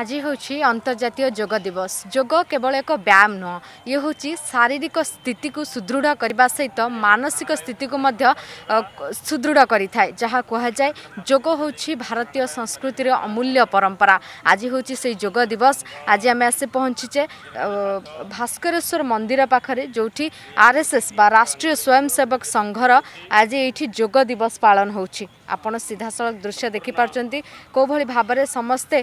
ଆଜି ହେଉଛି ଅନ୍ତର୍ଜାତୀୟ ଯୋଗ ଦିବସ ଯୋଗ କେବଳ ଏକ ବ୍ୟାୟାମ ନୁହଁ ଇଏ ହେଉଛି ଶାରୀରିକ ସ୍ଥିତିକୁ ସୁଦୃଢ଼ କରିବା ସହିତ ମାନସିକ ସ୍ଥିତିକୁ ମଧ୍ୟ ସୁଦୃଢ଼ କରିଥାଏ ଯାହା କୁହାଯାଏ ଯୋଗ ହେଉଛି ଭାରତୀୟ ସଂସ୍କୃତିର ଅମୂଲ୍ୟ ପରମ୍ପରା ଆଜି ହେଉଛି ସେଇ ଯୋଗ ଦିବସ ଆଜି ଆମେ ଆସି ପହଞ୍ଚିଛେ ଭାସ୍କରେଶ୍ୱର ମନ୍ଦିର ପାଖରେ ଯେଉଁଠି ଆର୍ ଏସ୍ ଏସ୍ ବା ରାଷ୍ଟ୍ରୀୟ ସ୍ୱୟଂସେବକ ସଂଘର ଆଜି ଏଇଠି ଯୋଗ ଦିବସ ପାଳନ ହେଉଛି ଆପଣ ସିଧାସଳଖ ଦୃଶ୍ୟ ଦେଖିପାରୁଛନ୍ତି କେଉଁଭଳି ଭାବରେ ସମସ୍ତେ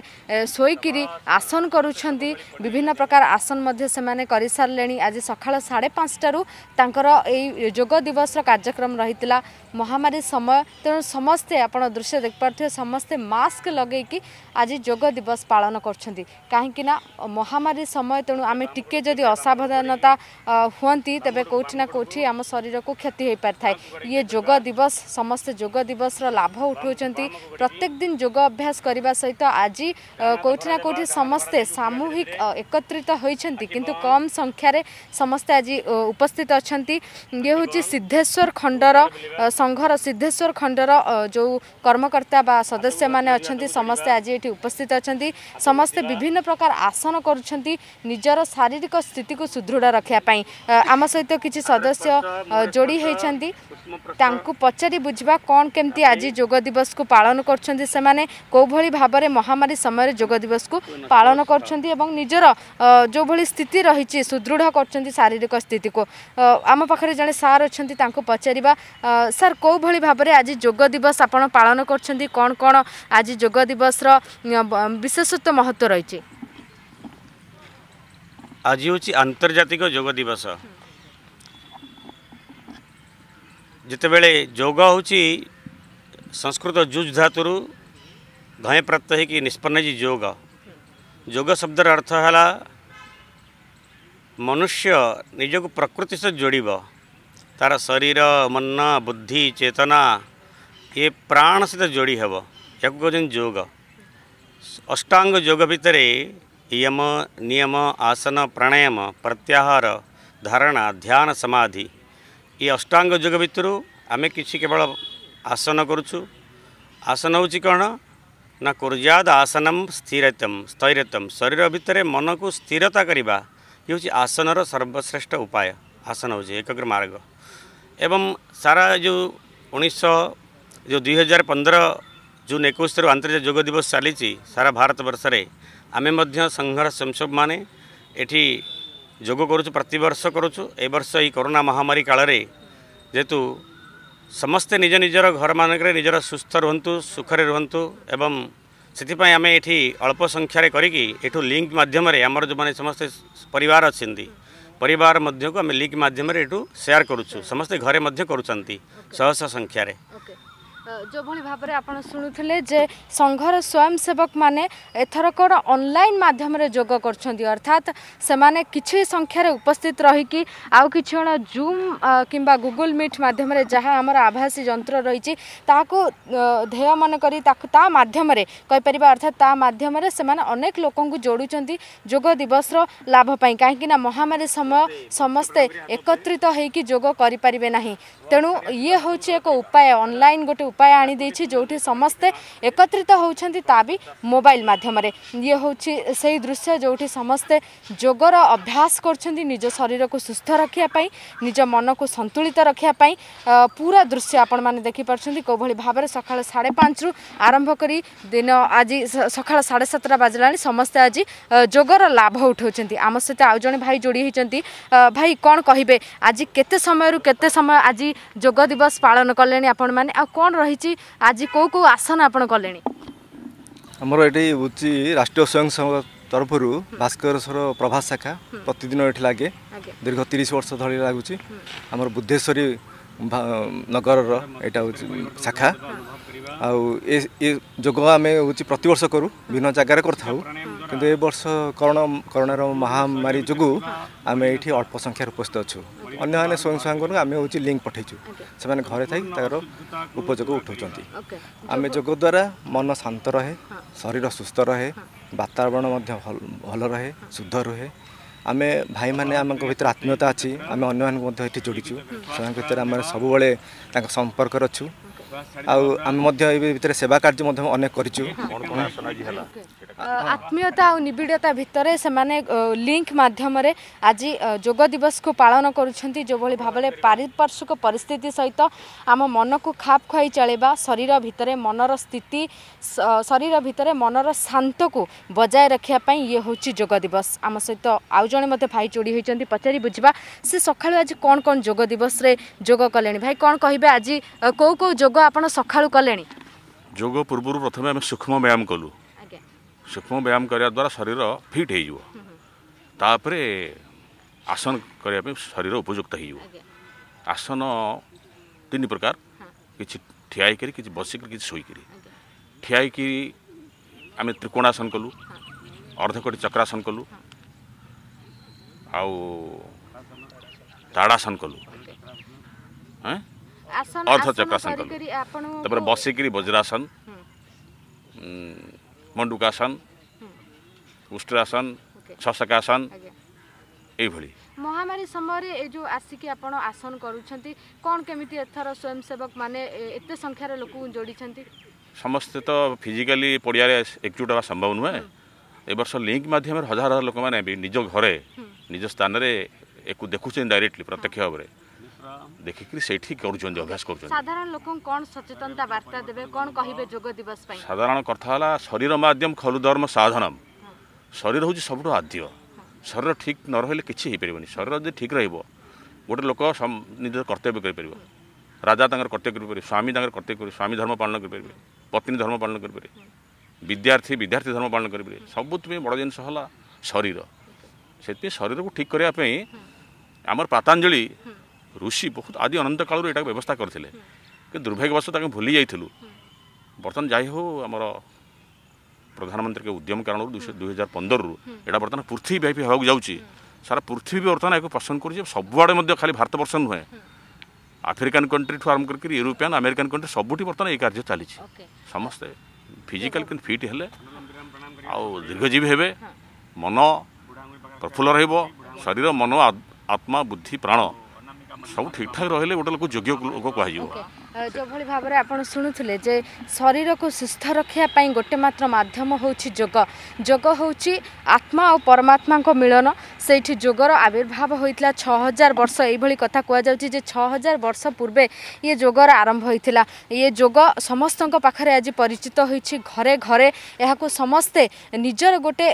ଶୋଇକିରି ଆସନ କରୁଛନ୍ତି ବିଭିନ୍ନ ପ୍ରକାର ଆସନ ମଧ୍ୟ ସେମାନେ କରିସାରିଲେଣି ଆଜି ସକାଳ ସାଢ଼େ ପାଞ୍ଚଟାରୁ ତାଙ୍କର ଏଇ ଯୋଗ ଦିବସର କାର୍ଯ୍ୟକ୍ରମ ରହିଥିଲା ମହାମାରୀ ସମୟ ତେଣୁ ସମସ୍ତେ ଆପଣ ଦୃଶ୍ୟ ଦେଖିପାରୁଥିବେ ସମସ୍ତେ ମାସ୍କ ଲଗେଇକି ଆଜି ଯୋଗ ଦିବସ ପାଳନ କରୁଛନ୍ତି କାହିଁକି ନା ମହାମାରୀ ସମୟ ତେଣୁ ଆମେ ଟିକେ ଯଦି ଅସାବଧାନତା ହୁଅନ୍ତି ତେବେ କେଉଁଠି ନା କେଉଁଠି ଆମ ଶରୀରକୁ କ୍ଷତି ହୋଇପାରିଥାଏ ଇଏ ଯୋଗ ଦିବସ ସମସ୍ତେ ଯୋଗ ଦିବସର ଲାଭ ଉଠାଉଛନ୍ତି ପ୍ରତ୍ୟେକ ଦିନ ଯୋଗ ଅଭ୍ୟାସ କରିବା ସହିତ ଆଜି କେଉଁଠି ନା କେଉଁଠି ସମସ୍ତେ ସାମୂହିକ ଏକତ୍ରିତ ହୋଇଛନ୍ତି କିନ୍ତୁ କମ୍ ସଂଖ୍ୟାରେ ସମସ୍ତେ ଆଜି ଉପସ୍ଥିତ ଅଛନ୍ତି ଇଏ ହେଉଛି ସିଦ୍ଧେଶ୍ୱର ଖଣ୍ଡର ସଂଘର ସିଦ୍ଧେଶ୍ୱର ଖଣ୍ଡର ଯେଉଁ କର୍ମକର୍ତ୍ତା ବା ସଦସ୍ୟମାନେ ଅଛନ୍ତି ସମସ୍ତେ ଆଜି ଏଠି ଉପସ୍ଥିତ ଅଛନ୍ତି ସମସ୍ତେ ବିଭିନ୍ନ ପ୍ରକାର ଆସନ କରୁଛନ୍ତି ନିଜର ଶାରୀରିକ ସ୍ଥିତିକୁ ସୁଦୃଢ଼ ରଖିବା ପାଇଁ ଆମ ସହିତ କିଛି ସଦସ୍ୟ ଯୋଡ଼ି ହୋଇଛନ୍ତି ତାଙ୍କୁ ପଚାରି ବୁଝିବା କ'ଣ କେମିତି ଆଜି ଯୋଗ ଦିବସକୁ ପାଳନ କରୁଛନ୍ତି ସେମାନେ କେଉଁଭଳି ଭାବରେ ମହାମାରୀ ସମୟରେ ଯୋଗ ଦିବସକୁ ପାଳନ କରୁଛନ୍ତି ଏବଂ ନିଜର ଯେଉଁଭଳି ସ୍ଥିତି ରହିଛି ସୁଦୃଢ଼ କରୁଛନ୍ତି ଶାରୀରିକ ସ୍ଥିତିକୁ ଆମ ପାଖରେ ଜଣେ ସାର୍ ଅଛନ୍ତି ତାଙ୍କୁ ପଚାରିବା ସାର୍ କେଉଁଭଳି ଭାବରେ ଆଜି ଯୋଗ ଦିବସ ଆପଣ ପାଳନ କରୁଛନ୍ତି କ'ଣ କ'ଣ ଆଜି ଯୋଗ ଦିବସର ବିଶେଷତ୍ୱ ମହତ୍ତ୍ୱ ରହିଛି ଆଜି ହେଉଛି ଆନ୍ତର୍ଜାତିକ ଯୋଗ ଦିବସ ଯେତେବେଳେ ଯୋଗ ହେଉଛି संस्कृत जुज धातु घय प्रत्यय की निष्पन्न योग योग शब्दर अर्थ है मनुष्य निजक प्रकृति से जोड़ तार शरीर मन बुद्धि चेतना ये प्राण सहित तो जोड़ी हे या कहते योग अष्टांग योग भितर यम नियम आसन प्राणायाम प्रत्याहार धारणा ध्यान समाधि ये अष्टांग योग भितर आम कि केवल ଆସନ କରୁଛୁ ଆସନ ହେଉଛି କ'ଣ ନା କୁର୍ଯ୍ୟାଦ ଆସନମ ସ୍ଥିରତମ୍ ସ୍ଥୈରତମ ଶରୀର ଭିତରେ ମନକୁ ସ୍ଥିରତା କରିବା ଇଏ ହେଉଛି ଆସନର ସର୍ବଶ୍ରେଷ୍ଠ ଉପାୟ ଆସନ ହେଉଛି ଏକଗ୍ର ମାର୍ଗ ଏବଂ ସାରା ଯେଉଁ ଉଣେଇଶହ ଯେଉଁ ଦୁଇ ହଜାର ପନ୍ଦର ଜୁନ୍ ଏକୋଇଶରୁ ଆନ୍ତର୍ଜାତିକ ଯୋଗ ଦିବସ ଚାଲିଛି ସାରା ଭାରତ ବର୍ଷରେ ଆମେ ମଧ୍ୟ ସଂଘର ସ୍ୱୟଂସେବମାନେ ଏଠି ଯୋଗ କରୁଛୁ ପ୍ରତିବର୍ଷ କରୁଛୁ ଏ ବର୍ଷ ଏହି କରୋନା ମହାମାରୀ କାଳରେ ଯେହେତୁ ସମସ୍ତେ ନିଜ ନିଜର ଘରମାନଙ୍କରେ ନିଜର ସୁସ୍ଥ ରୁହନ୍ତୁ ସୁଖରେ ରୁହନ୍ତୁ ଏବଂ ସେଥିପାଇଁ ଆମେ ଏଠି ଅଳ୍ପ ସଂଖ୍ୟାରେ କରିକି ଏଠୁ ଲିଙ୍କ ମାଧ୍ୟମରେ ଆମର ଯେଉଁମାନେ ସମସ୍ତେ ପରିବାର ଅଛନ୍ତି ପରିବାର ମଧ୍ୟକୁ ଆମେ ଲିଙ୍କ ମାଧ୍ୟମରେ ଏଠୁ ସେୟାର କରୁଛୁ ସମସ୍ତେ ଘରେ ମଧ୍ୟ କରୁଛନ୍ତି ଶହ ଶହ ସଂଖ୍ୟାରେ ଯେଉଁଭଳି ଭାବରେ ଆପଣ ଶୁଣୁଥିଲେ ଯେ ସଂଘର ସ୍ୱୟଂସେବକମାନେ ଏଥରକର ଅନଲାଇନ୍ ମାଧ୍ୟମରେ ଯୋଗ କରୁଛନ୍ତି ଅର୍ଥାତ୍ ସେମାନେ କିଛି ସଂଖ୍ୟାରେ ଉପସ୍ଥିତ ରହିକି ଆଉ କିଛି ଜଣ ଜୁମ୍ କିମ୍ବା ଗୁଗୁଲ୍ ମିଟ୍ ମାଧ୍ୟମରେ ଯାହା ଆମର ଆଭାସୀ ଯନ୍ତ୍ର ରହିଛି ତାହାକୁ ଧ୍ୟେୟ ମନେ କରି ତାକୁ ତା ମାଧ୍ୟମରେ କହିପାରିବା ଅର୍ଥାତ୍ ତା ମାଧ୍ୟମରେ ସେମାନେ ଅନେକ ଲୋକଙ୍କୁ ଯୋଡ଼ୁଛନ୍ତି ଯୋଗ ଦିବସର ଲାଭ ପାଇଁ କାହିଁକିନା ମହାମାରୀ ସମୟ ସମସ୍ତେ ଏକତ୍ରିତ ହୋଇକି ଯୋଗ କରିପାରିବେ ନାହିଁ ତେଣୁ ଇଏ ହେଉଛି ଏକ ଉପାୟ ଅନଲାଇନ୍ ଗୋଟେ आइसिएपछि जोटि समस्तै एकत्रित मोबाइ माध्यमले इ दृश्य जोटि समस्तै जगर अभ्यास शरीर को सुस्थ र निज मनको सन्तुलित रक पूरा दृश्य आपि पर्छ के भिडियो भावर सकाल साढे पाँच रु आरम्भकरी दिन आज सकाल साढे सतटा बाजला समस्ते समे आज जोगर लाभ उठाउ भाई जोड़ी जोडीहुन्छ भाई कन् कि आज केते समयहरू केते समय आज जोग दिवस पान कले कि ରହିଛି ଆଜି କେଉଁ କେଉଁ ଆସନ ଆପଣ କଲେଣି ଆମର ଏଠି ହେଉଛି ରାଷ୍ଟ୍ରୀୟ ସ୍ୱୟଂ ସଂଘ ତରଫରୁ ଭାସ୍କର ସ୍ୱର ପ୍ରଭାତ ଶାଖା ପ୍ରତିଦିନ ଏଠି ଲାଗେ ଦୀର୍ଘ ତିରିଶ ବର୍ଷ ଧରି ଲାଗୁଛି ଆମର ବୁଦ୍ଧେଶ୍ୱରୀ ନଗରର ଏଇଟା ହେଉଛି ଶାଖା ଆଉ ଏ ଯୋଗ ଆମେ ହେଉଛି ପ୍ରତିବର୍ଷ କରୁ ବିଭିନ୍ନ ଜାଗାରେ କରିଥାଉ କିନ୍ତୁ ଏ ବର୍ଷ କରୋନା କରୋନାର ମହାମାରୀ ଯୋଗୁଁ ଆମେ ଏଇଠି ଅଳ୍ପ ସଂଖ୍ୟାରେ ଉପସ୍ଥିତ ଅଛୁ ଅନ୍ୟମାନେ ସ୍ୱୟଂସହାୟକଙ୍କୁ ଆମେ ହେଉଛି ଲିଙ୍କ୍ ପଠାଇଛୁ ସେମାନେ ଘରେ ଥାଇ ତାର ଉପଯୋଗ ଉଠାଉଛନ୍ତି ଆମେ ଯୋଗ ଦ୍ୱାରା ମନ ଶାନ୍ତ ରହେ ଶରୀର ସୁସ୍ଥ ରହେ ବାତାବରଣ ମଧ୍ୟ ଭଲ ରହେ ଶୁଦ୍ଧ ରୁହେ ଆମେ ଭାଇମାନେ ଆମଙ୍କ ଭିତରେ ଆତ୍ମୀୟତା ଅଛି ଆମେ ଅନ୍ୟମାନଙ୍କୁ ମଧ୍ୟ ଏଠି ଯୋଡ଼ିଛୁ ସେମାନଙ୍କ ଭିତରେ ଆମେ ସବୁବେଳେ ତାଙ୍କ ସମ୍ପର୍କରେ ଅଛୁ ଆଉ ଆମେ ମଧ୍ୟ ଏ ଭିତରେ ସେବା କାର୍ଯ୍ୟ ମଧ୍ୟ ଅନେକ କରିଛୁ ଆତ୍ମୀୟତା ଆଉ ନିବିଡ଼ତା ଭିତରେ ସେମାନେ ଲିଙ୍କ ମାଧ୍ୟମରେ ଆଜି ଯୋଗ ଦିବସକୁ ପାଳନ କରୁଛନ୍ତି ଯେଉଁଭଳି ଭାବରେ ପାରିପାର୍ଶ୍ୱିକ ପରିସ୍ଥିତି ସହିତ ଆମ ମନକୁ ଖାପ ଖୁଆଇ ଚଳିବା ଶରୀର ଭିତରେ ମନର ସ୍ଥିତି ଶରୀର ଭିତରେ ମନର ଶାନ୍ତକୁ ବଜାୟ ରଖିବା ପାଇଁ ଇଏ ହେଉଛି ଯୋଗ ଦିବସ ଆମ ସହିତ ଆଉ ଜଣେ ମଧ୍ୟ ଭାଇ ଚୋଡ଼ି ହୋଇଛନ୍ତି ପଚାରି ବୁଝିବା ସେ ସକାଳୁ ଆଜି କ'ଣ କ'ଣ ଯୋଗ ଦିବସରେ ଯୋଗ କଲେଣି ଭାଇ କ'ଣ କହିବେ ଆଜି କେଉଁ କେଉଁ ଯୋଗ ଆପଣ ସକାଳୁ କଲେଣି ଯୋଗ ପୂର୍ବରୁ ପ୍ରଥମେ ଆମେ ସୂକ୍ଷ୍ମ ବ୍ୟାୟାମ କଲୁ ସୂକ୍ଷ୍ମ ବ୍ୟାୟାମ କରିବା ଦ୍ୱାରା ଶରୀର ଫିଟ୍ ହେଇଯିବ ତାପରେ ଆସନ କରିବା ପାଇଁ ଶରୀର ଉପଯୁକ୍ତ ହେଇଯିବ ଆସନ ତିନି ପ୍ରକାର କିଛି ଠିଆ ହେଇକରି କିଛି ବସିକରି କିଛି ଶୋଇକରି ଠିଆ ହେଇକି ଆମେ ତ୍ରିକୋଣାସନ କଲୁ ଅର୍ଦ୍ଧକୋଟି ଚକ୍ରାସନ କଲୁ ଆଉ ତାଡ଼ାସନ କଲୁ ଅର୍ଦ୍ଧ ଚକ୍ରାସନ କଲୁ ତାପରେ ବସିକିରି ବଜ୍ରାସନ ମଣ୍ଡୁକାସନ ଉଷ୍ଟ୍ରାସନ ଛସକାସନ ଏଇଭଳି ମହାମାରୀ ସମୟରେ ଏ ଯେଉଁ ଆସିକି ଆପଣ ଆସନ କରୁଛନ୍ତି କ'ଣ କେମିତି ଏଥର ସ୍ୱୟଂସେବକ ମାନେ ଏତେ ସଂଖ୍ୟାରେ ଲୋକଙ୍କୁ ଯୋଡ଼ିଛନ୍ତି ସମସ୍ତେ ତ ଫିଜିକାଲି ପଡ଼ିଆରେ ଏକଜୁଟ ହେବା ସମ୍ଭବ ନୁହେଁ ଏ ବର୍ଷ ଲିଙ୍କ ମାଧ୍ୟମରେ ହଜାର ହଜାର ଲୋକମାନେ ନିଜ ଘରେ ନିଜ ସ୍ଥାନରେ ଏକୁ ଦେଖୁଛନ୍ତି ଡାଇରେକ୍ଟଲି ପ୍ରତ୍ୟକ୍ଷ ଭାବରେ ଦେଖିକିରି ସେଇଠି କରୁଛନ୍ତି ଅଭ୍ୟାସ କରୁଛନ୍ତି ସାଧାରଣ ଲୋକଙ୍କୁ କ'ଣ ସଚେତନତା ବାର୍ତ୍ତା ଦେବେ କ'ଣ କହିବେ ଯୋଗ ଦିବସ ପାଇଁ ସାଧାରଣ କଥା ହେଲା ଶରୀର ମାଧ୍ୟମ ଖଲୁ ଧର୍ମ ସାଧନମ ଶରୀର ହେଉଛି ସବୁଠୁ ଆଦ୍ୟ ଶରୀର ଠିକ୍ ନ ରହିଲେ କିଛି ହେଇପାରିବନି ଶରୀର ଯଦି ଠିକ୍ ରହିବ ଗୋଟେ ଲୋକ ନିଜ କର୍ତ୍ତବ୍ୟ କରିପାରିବ ରାଜା ତାଙ୍କର କର୍ତ୍ତବ୍ୟ କରିପାରିବେ ସ୍ୱାମୀ ତାଙ୍କର କର୍ତ୍ତବ୍ୟ କରିବେ ସ୍ୱାମୀ ଧର୍ମ ପାଳନ କରିପାରିବେ ପତ୍ନୀ ଧର୍ମ ପାଳନ କରିପାରିବେ ବିଦ୍ୟାର୍ଥୀ ବିଦ୍ୟାର୍ଥୀ ଧର୍ମ ପାଳନ କରିପାରିବେ ସବୁଥିପାଇଁ ବଡ଼ ଜିନିଷ ହେଲା ଶରୀର ସେଥିପାଇଁ ଶରୀରକୁ ଠିକ୍ କରିବା ପାଇଁ ଆମର ପାତାଞ୍ଜଳି ଋଷି ବହୁତ ଆଦି ଅନନ୍ତ କାଳରୁ ଏଇଟାକୁ ବ୍ୟବସ୍ଥା କରିଥିଲେ କିନ୍ତୁ ଦୁର୍ଭାଗ୍ୟବଶତଃ ତାଙ୍କୁ ଭୁଲି ଯାଇଥିଲୁ ବର୍ତ୍ତମାନ ଯାଇ ହେଉ ଆମର ପ୍ରଧାନମନ୍ତ୍ରୀଙ୍କ ଉଦ୍ୟମ କାରଣରୁ ଦୁଇ ହଜାର ପନ୍ଦରରୁ ଏଇଟା ବର୍ତ୍ତମାନ ପୃଥିବୀ ବ୍ୟାପୀ ହେବାକୁ ଯାଉଛି ସାରା ପୃଥିବୀ ବର୍ତ୍ତମାନ ଏହାକୁ ପସନ୍ଦ କରୁଛି ସବୁଆଡ଼େ ମଧ୍ୟ ଖାଲି ଭାରତବର୍ଷ ନୁହେଁ ଆଫ୍ରିକାନ୍ କଣ୍ଟ୍ରିଠୁ ଆରମ୍ଭ କରିକି ୟୁରୋପିଆନ୍ ଆମେରିକାନ୍ କଣ୍ଟ୍ରି ସବୁଠି ବର୍ତ୍ତମାନ ଏଇ କାର୍ଯ୍ୟ ଚାଲିଛି ସମସ୍ତେ ଫିଜିକାଲ୍ କିନ୍ତୁ ଫିଟ୍ ହେଲେ ଆଉ ଦୀର୍ଘଜୀବୀ ହେବେ ମନ ପ୍ରଫୁଲ୍ଲ ରହିବ ଶରୀର ମନ ଆତ୍ମା ବୁଦ୍ଧି ପ୍ରାଣ ସବୁଠିକ୍ଠାକ୍ ରହିଲେ ଗୋଟେ ଲୋକ ଯୋଗ୍ୟ ଲୋକ କୁହାଯିବ ଯେଉଁଭଳି ଭାବରେ ଆପଣ ଶୁଣୁଥିଲେ ଯେ ଶରୀରକୁ ସୁସ୍ଥ ରଖିବା ପାଇଁ ଗୋଟେ ମାତ୍ର ମାଧ୍ୟମ ହେଉଛି ଯୋଗ ଯୋଗ ହେଉଛି ଆତ୍ମା ଆଉ ପରମାତ୍ମାଙ୍କ ମିଳନ ସେଇଠି ଯୋଗର ଆବିର୍ଭାବ ହୋଇଥିଲା ଛଅ ହଜାର ବର୍ଷ ଏଇଭଳି କଥା କୁହାଯାଉଛି ଯେ ଛଅ ହଜାର ବର୍ଷ ପୂର୍ବେ ଇଏ ଯୋଗର ଆରମ୍ଭ ହୋଇଥିଲା ଇଏ ଯୋଗ ସମସ୍ତଙ୍କ ପାଖରେ ଆଜି ପରିଚିତ ହୋଇଛି ଘରେ ଘରେ ଏହାକୁ ସମସ୍ତେ ନିଜର ଗୋଟେ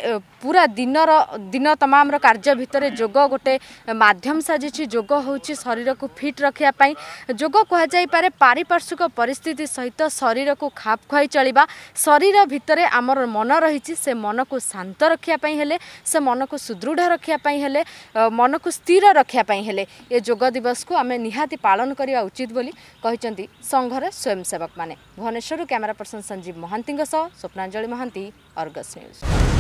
ପୁରା ଦିନର ଦିନ ତମାମର କାର୍ଯ୍ୟ ଭିତରେ ଯୋଗ ଗୋଟେ ମାଧ୍ୟମ ସାଜିଛି ଯୋଗ ହେଉଛି ଶରୀରକୁ ଫିଟ୍ ରଖିବା ପାଇଁ ଯୋଗ କୁହାଯାଇପାରେ पारिपार्श्विक परिस्थिति सहित शरीरको खाप खुवाइ चलि शरीर भित्र आम रहिले मनको शान्त रकलेसन सुदृढ मन को स्थिर हेले जोग दिवस को रक्यापेवस निहाति पान उचित बोली पनि सङ्घर स्वयंसेवक मैले Bhubaneswar camera person Sanjeev Mahanta Swapnanjali Mahanta Argus news